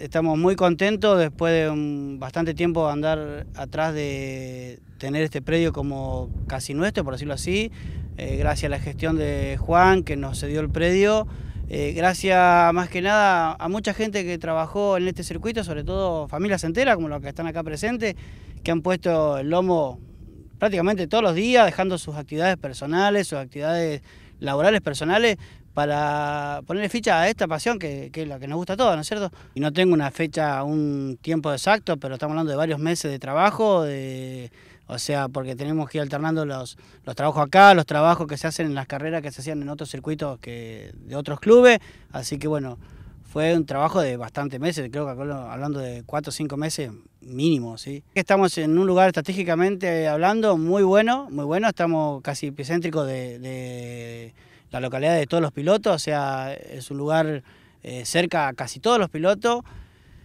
Estamos muy contentos después de un, bastante tiempo andar atrás de tener este predio como casi nuestro, por decirlo así, eh, gracias a la gestión de Juan que nos cedió el predio, eh, gracias más que nada a mucha gente que trabajó en este circuito, sobre todo familias enteras como las que están acá presentes, que han puesto el lomo prácticamente todos los días, dejando sus actividades personales, sus actividades laborales personales, para ponerle ficha a esta pasión que, que, es la que nos gusta a todos, ¿no es cierto? Y no tengo una fecha, un tiempo exacto, pero estamos hablando de varios meses de trabajo, de, o sea, porque tenemos que ir alternando los, los trabajos acá, los trabajos que se hacen en las carreras que se hacían en otros circuitos que, de otros clubes, así que bueno, fue un trabajo de bastantes meses, creo que hablando de cuatro o cinco meses mínimo, ¿sí? Estamos en un lugar estratégicamente hablando muy bueno, muy bueno, estamos casi epicéntricos de, la localidad de todos los pilotos, o sea, es un lugar eh, cerca a casi todos los pilotos.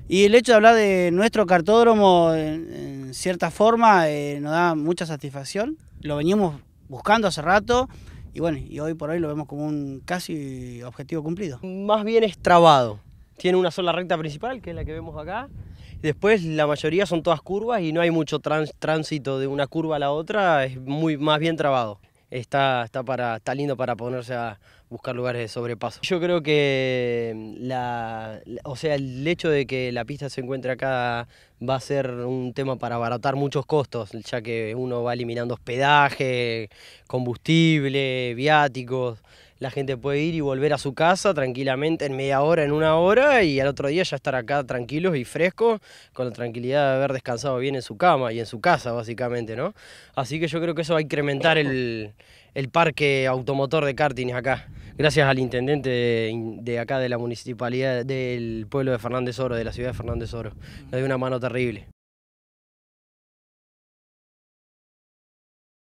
Y el hecho de hablar de nuestro cartódromo, en, cierta forma, eh, nos da mucha satisfacción. Lo venimos buscando hace rato y bueno, y hoy por hoy lo vemos como un casi objetivo cumplido. Más bien es trabado. Tiene una sola recta principal, que es la que vemos acá, Después la mayoría son todas curvas y no hay mucho tránsito de una curva a la otra, es muy más bien trabado. Está, está, para, está lindo para ponerse a buscar lugares de sobrepaso. Yo creo que mm, la, o sea, el hecho de que la pista se encuentre acá va a ser un tema para abaratar muchos costos, ya que uno va eliminando hospedaje, combustible, viáticos la gente puede ir y volver a su casa tranquilamente en media hora, en una hora y al otro día ya estar acá tranquilos y frescos con la tranquilidad de haber descansado bien en su cama y en su casa básicamente, ¿no? Así que yo creo que eso va a incrementar el, parque automotor de karting acá. Gracias al intendente de, acá de la municipalidad del pueblo de Fernández Oro, de la ciudad de Fernández Oro. Le dio una mano terrible.